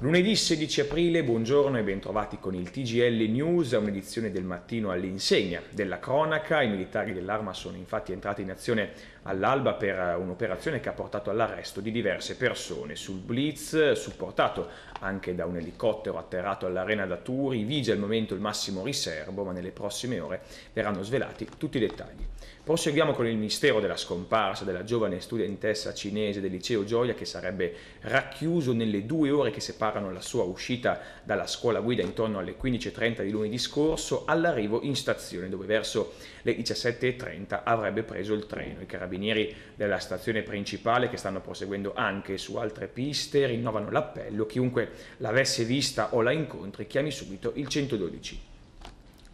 Lunedì 16 aprile, buongiorno e bentrovati con il TGL News, un'edizione del mattino all'insegna della cronaca. I militari dell'arma sono infatti entrati in azione all'alba per eh, un'operazione che ha portato all'arresto di diverse persone. Sul blitz, supportato anche da un elicottero atterrato all'arena da Turi, vige al momento il massimo riservo, ma nelle prossime ore verranno svelati tutti i dettagli. Proseguiamo con il mistero della scomparsa della giovane studentessa cinese del liceo Gioia che sarebbe racchiuso nelle due ore che separano preparano la sua uscita dalla scuola guida intorno alle 15.30 di lunedì scorso all'arrivo in stazione dove verso le 17.30 avrebbe preso il treno. I carabinieri della stazione principale che stanno proseguendo anche su altre piste rinnovano l'appello chiunque l'avesse vista o la incontri chiami subito il 112.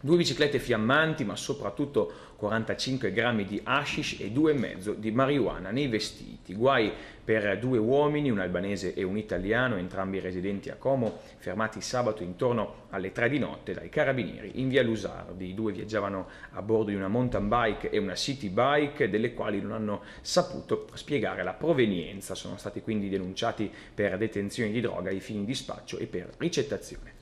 Due biciclette fiammanti, ma soprattutto 45 grammi di hashish e due e mezzo di marijuana nei vestiti. Guai per due uomini, un albanese e un italiano, entrambi residenti a Como, fermati sabato intorno alle 3 di notte dai carabinieri in via Lusardi. I due viaggiavano a bordo di una mountain bike e una city bike, delle quali non hanno saputo spiegare la provenienza. Sono stati quindi denunciati per detenzione di droga ai fini di spaccio e per ricettazione.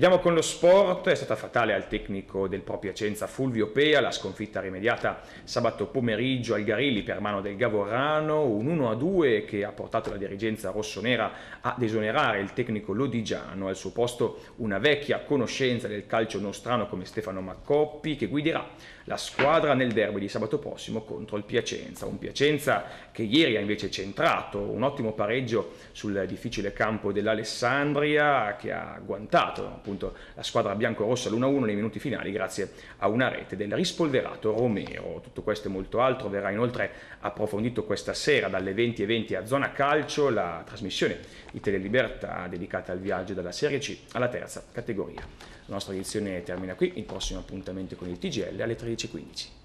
Chiudiamo con lo sport, è stata fatale al tecnico del Pro Piacenza Fulvio Pea la sconfitta rimediata sabato pomeriggio al Garilli per mano del Gavorrano, un 1-2 che ha portato la dirigenza rossonera ad esonerare il tecnico lodigiano, al suo posto una vecchia conoscenza del calcio nostrano come Stefano Maccoppi che guiderà la squadra nel derby di sabato prossimo contro il Piacenza, un Piacenza che ieri ha invece centrato un ottimo pareggio sul difficile campo dell'Alessandria che ha agguantato appunto la squadra bianco-rossa l'1-1 nei minuti finali grazie a una rete del rispolverato Romero. Tutto questo e molto altro verrà inoltre approfondito questa sera dalle 20.20 a Zona Calcio, la trasmissione di Telelibertà dedicata al viaggio dalla Serie C alla terza categoria. La nostra edizione termina qui, il prossimo appuntamento con il TGL alle 13.15.